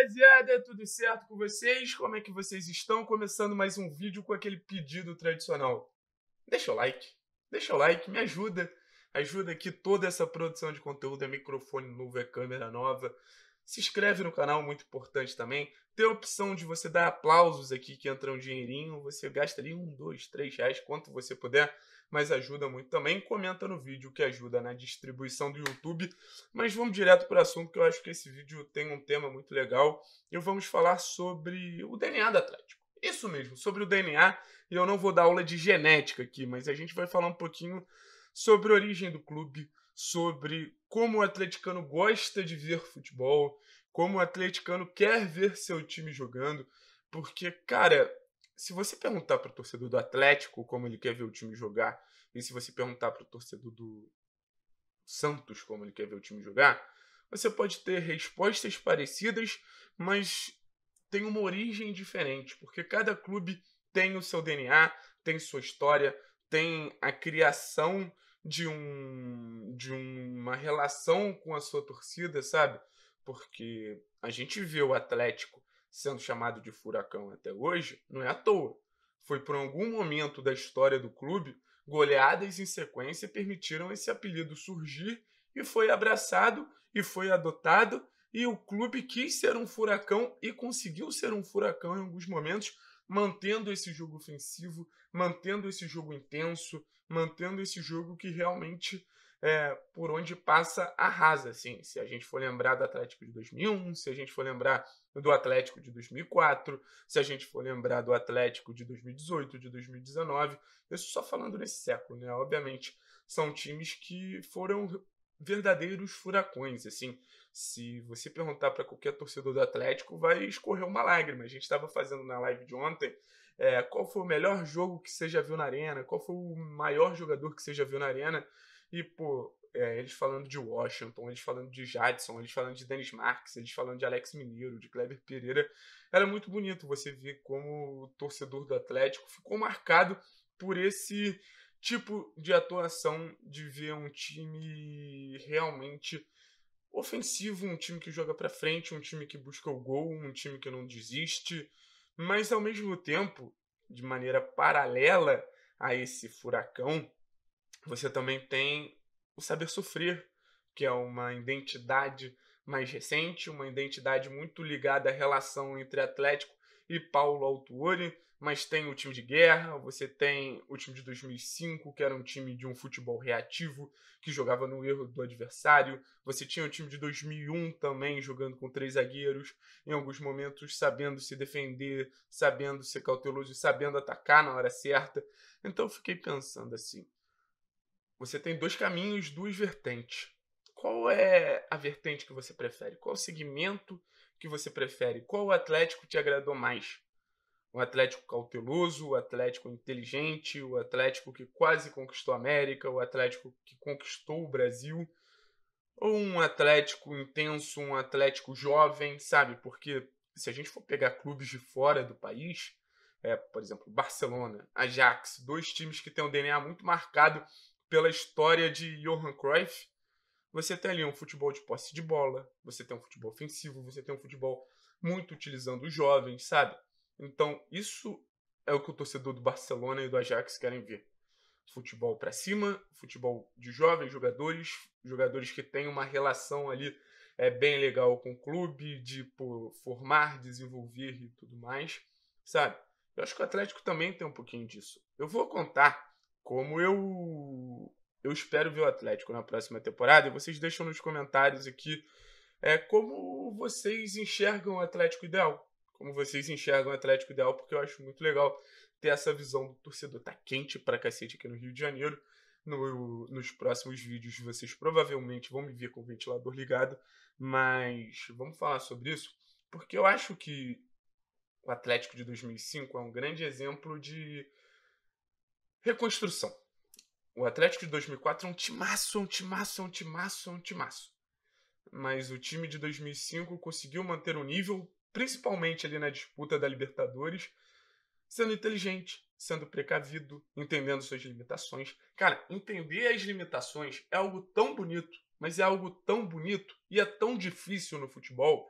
rapaziada, tudo certo com vocês? Como é que vocês estão? Começando mais um vídeo com aquele pedido tradicional. Deixa o like, deixa o like, me ajuda. Ajuda aqui toda essa produção de conteúdo, é microfone novo, é câmera nova. Se inscreve no canal, muito importante também. Tem a opção de você dar aplausos aqui que entra um dinheirinho, você gasta ali um, dois, três reais, quanto você puder mas ajuda muito também. Comenta no vídeo que ajuda na distribuição do YouTube. Mas vamos direto para o assunto, que eu acho que esse vídeo tem um tema muito legal. E vamos falar sobre o DNA do Atlético. Isso mesmo, sobre o DNA. E eu não vou dar aula de genética aqui, mas a gente vai falar um pouquinho sobre a origem do clube, sobre como o atleticano gosta de ver futebol, como o atleticano quer ver seu time jogando. Porque, cara, se você perguntar para o torcedor do Atlético como ele quer ver o time jogar, e se você perguntar para o torcedor do Santos como ele quer ver o time jogar, você pode ter respostas parecidas, mas tem uma origem diferente, porque cada clube tem o seu DNA, tem sua história, tem a criação de um de uma relação com a sua torcida, sabe? Porque a gente vê o Atlético sendo chamado de furacão até hoje, não é à toa. Foi por algum momento da história do clube, goleadas em sequência permitiram esse apelido surgir e foi abraçado e foi adotado e o clube quis ser um furacão e conseguiu ser um furacão em alguns momentos, mantendo esse jogo ofensivo, mantendo esse jogo intenso, mantendo esse jogo que realmente é, por onde passa arrasa. Assim. Se a gente for lembrar do Atlético de 2001, se a gente for lembrar do Atlético de 2004, se a gente for lembrar do Atlético de 2018, de 2019, isso só falando nesse século, né? Obviamente, são times que foram verdadeiros furacões, assim. Se você perguntar para qualquer torcedor do Atlético, vai escorrer uma lágrima. A gente estava fazendo na live de ontem é, qual foi o melhor jogo que você já viu na Arena, qual foi o maior jogador que você já viu na Arena. E, pô, é, eles falando de Washington, eles falando de Jadson, eles falando de Denis Marques, eles falando de Alex Mineiro, de Kleber Pereira. Era muito bonito você ver como o torcedor do Atlético ficou marcado por esse tipo de atuação de ver um time realmente ofensivo, um time que joga para frente, um time que busca o gol, um time que não desiste, mas ao mesmo tempo, de maneira paralela a esse furacão, você também tem o saber sofrer, que é uma identidade mais recente, uma identidade muito ligada à relação entre Atlético e Paulo Autuori, mas tem o time de guerra, você tem o time de 2005, que era um time de um futebol reativo, que jogava no erro do adversário, você tinha o time de 2001 também jogando com três zagueiros, em alguns momentos sabendo se defender, sabendo ser cauteloso, e sabendo atacar na hora certa. Então eu fiquei pensando assim: você tem dois caminhos, duas vertentes. Qual é a vertente que você prefere? Qual segmento que você prefere? Qual o Atlético te agradou mais? um Atlético cauteloso, o um Atlético inteligente, o um Atlético que quase conquistou a América, o um Atlético que conquistou o Brasil, ou um Atlético intenso, um Atlético jovem, sabe? Porque se a gente for pegar clubes de fora do país, é, por exemplo, Barcelona, Ajax, dois times que têm um DNA muito marcado pela história de Johan Cruyff, você tem ali um futebol de posse de bola, você tem um futebol ofensivo, você tem um futebol muito utilizando os jovens, sabe? Então, isso é o que o torcedor do Barcelona e do Ajax querem ver. Futebol para cima, futebol de jovens jogadores, jogadores que têm uma relação ali é bem legal com o clube, de pô, formar, desenvolver e tudo mais, sabe? Eu acho que o Atlético também tem um pouquinho disso. Eu vou contar como eu eu espero ver o Atlético na próxima temporada e vocês deixam nos comentários aqui é, como vocês enxergam o Atlético ideal como vocês enxergam o Atlético ideal, porque eu acho muito legal ter essa visão do torcedor. Tá quente pra cacete aqui no Rio de Janeiro. No, nos próximos vídeos vocês provavelmente vão me ver com o ventilador ligado, mas vamos falar sobre isso, porque eu acho que o Atlético de 2005 é um grande exemplo de reconstrução. O Atlético de 2004 é um timaço, é um timaço, é um timaço, é um timaço. Mas o time de 2005 conseguiu manter o nível principalmente ali na disputa da Libertadores, sendo inteligente, sendo precavido, entendendo suas limitações. Cara, entender as limitações é algo tão bonito, mas é algo tão bonito e é tão difícil no futebol.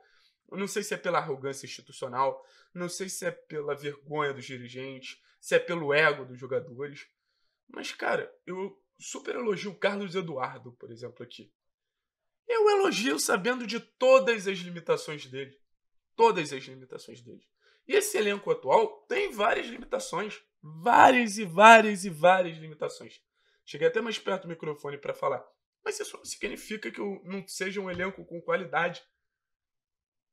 Eu não sei se é pela arrogância institucional, não sei se é pela vergonha dos dirigentes, se é pelo ego dos jogadores. Mas, cara, eu super elogio o Carlos Eduardo, por exemplo, aqui. Eu elogio sabendo de todas as limitações dele todas as limitações dele. E esse elenco atual tem várias limitações, várias e várias e várias limitações. Cheguei até mais perto do microfone para falar, mas isso não significa que eu não seja um elenco com qualidade.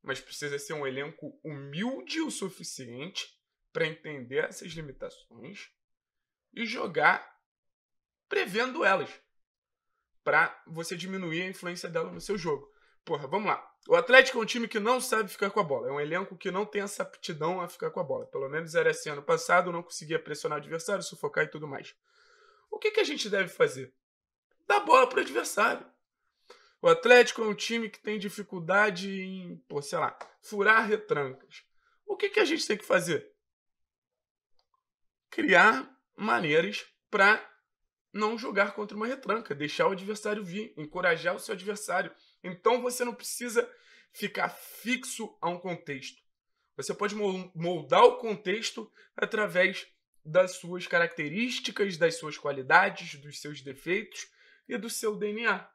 Mas precisa ser um elenco humilde o suficiente para entender essas limitações e jogar prevendo elas, para você diminuir a influência dela no seu jogo. Porra, vamos lá. O Atlético é um time que não sabe ficar com a bola. É um elenco que não tem essa aptidão a ficar com a bola. Pelo menos era assim ano passado, não conseguia pressionar o adversário, sufocar e tudo mais. O que, que a gente deve fazer? Dar bola para o adversário. O Atlético é um time que tem dificuldade em, pô, sei lá, furar retrancas. O que, que a gente tem que fazer? Criar maneiras para não jogar contra uma retranca, deixar o adversário vir, encorajar o seu adversário então você não precisa ficar fixo a um contexto. Você pode moldar o contexto através das suas características, das suas qualidades, dos seus defeitos e do seu DNA,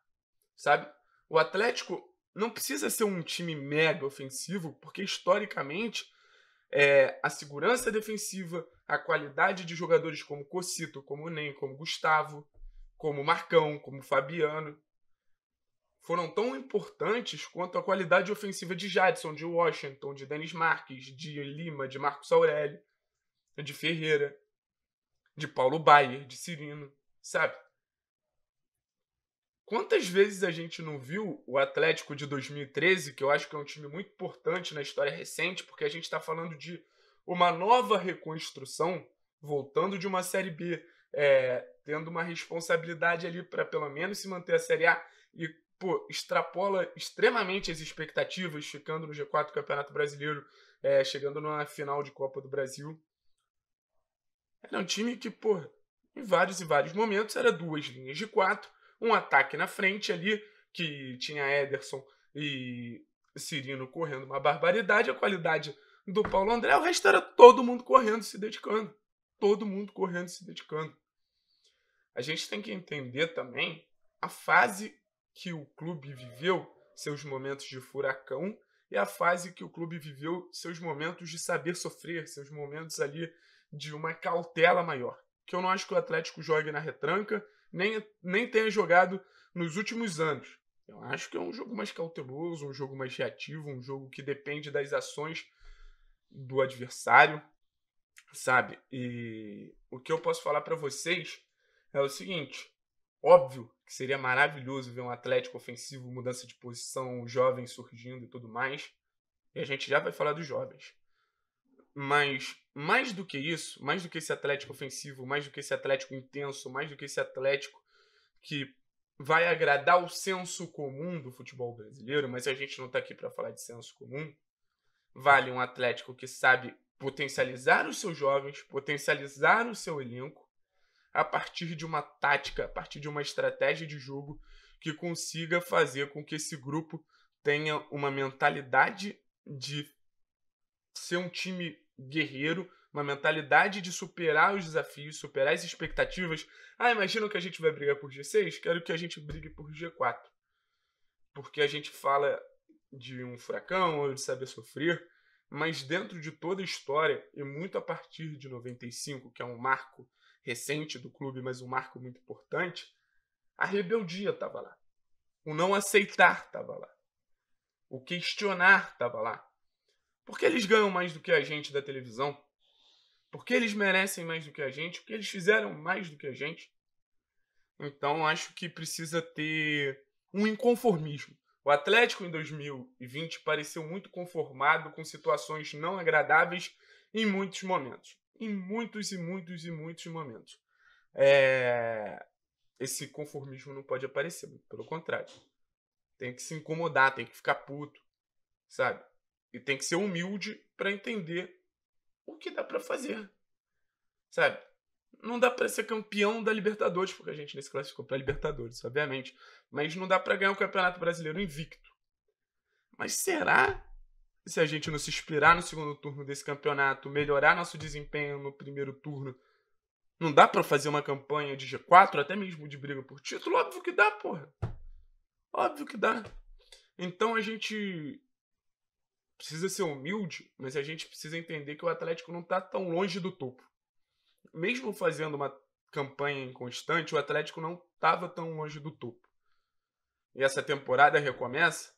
sabe? O Atlético não precisa ser um time mega ofensivo, porque historicamente é, a segurança defensiva, a qualidade de jogadores como Cocito, como Nem, como Gustavo, como Marcão, como Fabiano, foram tão importantes quanto a qualidade ofensiva de Jadson, de Washington, de Denis Marques, de Lima, de Marcos Aurélio, de Ferreira, de Paulo Bayer, de Cirino, sabe? Quantas vezes a gente não viu o Atlético de 2013, que eu acho que é um time muito importante na história recente, porque a gente está falando de uma nova reconstrução, voltando de uma Série B, é, tendo uma responsabilidade ali para pelo menos se manter a Série A. E pô, extrapola extremamente as expectativas, ficando no G4 do Campeonato Brasileiro, é, chegando na final de Copa do Brasil. Era um time que, pô, em vários e vários momentos era duas linhas de quatro, um ataque na frente ali, que tinha Ederson e Cirino correndo uma barbaridade, a qualidade do Paulo André, o resto era todo mundo correndo, se dedicando. Todo mundo correndo, se dedicando. A gente tem que entender também a fase que o clube viveu seus momentos de furacão e a fase que o clube viveu seus momentos de saber sofrer, seus momentos ali de uma cautela maior. Que eu não acho que o Atlético jogue na retranca, nem, nem tenha jogado nos últimos anos. Eu acho que é um jogo mais cauteloso, um jogo mais reativo, um jogo que depende das ações do adversário, sabe? E o que eu posso falar para vocês é o seguinte: Óbvio que seria maravilhoso ver um Atlético ofensivo, mudança de posição, jovem surgindo e tudo mais. E a gente já vai falar dos jovens. Mas mais do que isso, mais do que esse Atlético ofensivo, mais do que esse Atlético intenso, mais do que esse Atlético que vai agradar o senso comum do futebol brasileiro, mas a gente não está aqui para falar de senso comum. Vale um Atlético que sabe potencializar os seus jovens, potencializar o seu elenco a partir de uma tática, a partir de uma estratégia de jogo que consiga fazer com que esse grupo tenha uma mentalidade de ser um time guerreiro, uma mentalidade de superar os desafios, superar as expectativas. Ah, imagina que a gente vai brigar por G6, quero que a gente brigue por G4. Porque a gente fala de um furacão ou de saber sofrer, mas dentro de toda a história, e muito a partir de 95, que é um marco recente do clube, mas um marco muito importante, a rebeldia estava lá. O não aceitar estava lá. O questionar estava lá. Por que eles ganham mais do que a gente da televisão? Por que eles merecem mais do que a gente? que eles fizeram mais do que a gente? Então acho que precisa ter um inconformismo. O Atlético em 2020 pareceu muito conformado com situações não agradáveis em muitos momentos em muitos e muitos e muitos momentos. É... Esse conformismo não pode aparecer, pelo contrário. Tem que se incomodar, tem que ficar puto, sabe? E tem que ser humilde para entender o que dá para fazer, sabe? Não dá para ser campeão da Libertadores, porque a gente nem se classificou para Libertadores, obviamente. Mas não dá para ganhar o Campeonato Brasileiro invicto. Mas será se a gente não se inspirar no segundo turno desse campeonato, melhorar nosso desempenho no primeiro turno, não dá para fazer uma campanha de G4, até mesmo de briga por título? Óbvio que dá, porra. Óbvio que dá. Então a gente precisa ser humilde, mas a gente precisa entender que o Atlético não tá tão longe do topo. Mesmo fazendo uma campanha inconstante, o Atlético não estava tão longe do topo. E essa temporada recomeça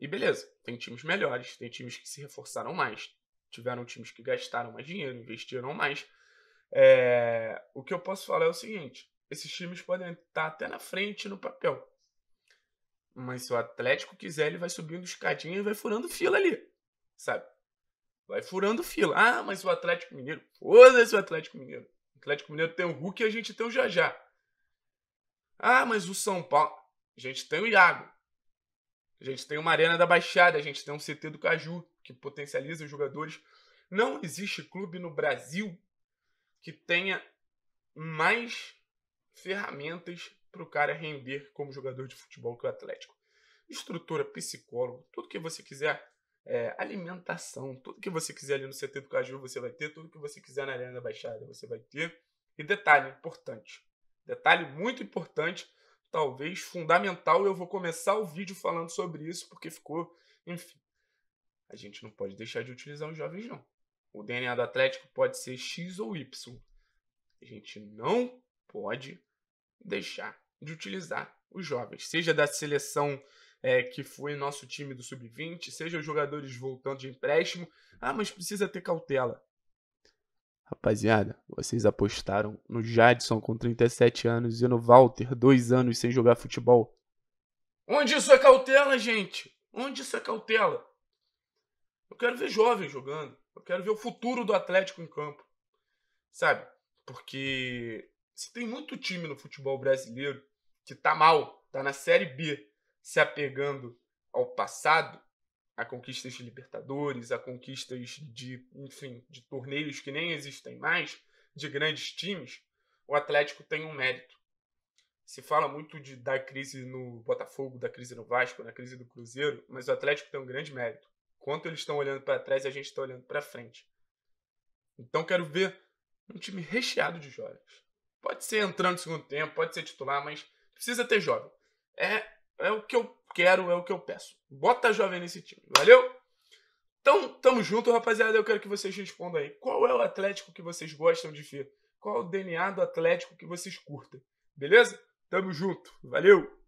e beleza, tem times melhores, tem times que se reforçaram mais, tiveram times que gastaram mais dinheiro, investiram mais. É, o que eu posso falar é o seguinte: esses times podem estar até na frente no papel. Mas se o Atlético quiser, ele vai subindo escadinha e vai furando fila ali, sabe? Vai furando fila. Ah, mas o Atlético Mineiro. Foda-se o Atlético Mineiro. O Atlético Mineiro tem o Hulk e a gente tem o Jajá. Ah, mas o São Paulo. A gente tem o Iago. A gente tem uma Arena da Baixada, a gente tem um CT do Caju, que potencializa os jogadores. Não existe clube no Brasil que tenha mais ferramentas para o cara render como jogador de futebol que o Atlético. Estrutura, psicólogo, tudo que você quiser, é, alimentação, tudo que você quiser ali no CT do Caju você vai ter, tudo que você quiser na Arena da Baixada você vai ter. E detalhe importante, detalhe muito importante talvez fundamental, eu vou começar o vídeo falando sobre isso, porque ficou, enfim. A gente não pode deixar de utilizar os jovens, não. O DNA do Atlético pode ser X ou Y. A gente não pode deixar de utilizar os jovens, seja da seleção é, que foi nosso time do sub-20, seja os jogadores voltando de empréstimo. Ah, mas precisa ter cautela. Rapaziada, vocês apostaram no Jadson com 37 anos e no Walter, dois anos sem jogar futebol. Onde isso é cautela, gente? Onde isso é cautela? Eu quero ver jovens jogando. Eu quero ver o futuro do Atlético em campo. Sabe? Porque se tem muito time no futebol brasileiro que tá mal, tá na Série B, se apegando ao passado, a conquistas de Libertadores, a conquistas de, enfim, de torneios que nem existem mais, de grandes times, o Atlético tem um mérito. Se fala muito de, da crise no Botafogo, da crise no Vasco, da crise do Cruzeiro, mas o Atlético tem um grande mérito. Quanto eles estão olhando para trás, a gente está olhando para frente. Então quero ver um time recheado de jovens. Pode ser entrando no segundo tempo, pode ser titular, mas precisa ter jovem. É, é o que eu quero, é o que eu peço. Bota jovem nesse time, valeu? Então, tamo junto, rapaziada. Eu quero que vocês respondam aí. Qual é o Atlético que vocês gostam de ver? Qual é o DNA do Atlético que vocês curtem? Beleza? Tamo junto. Valeu!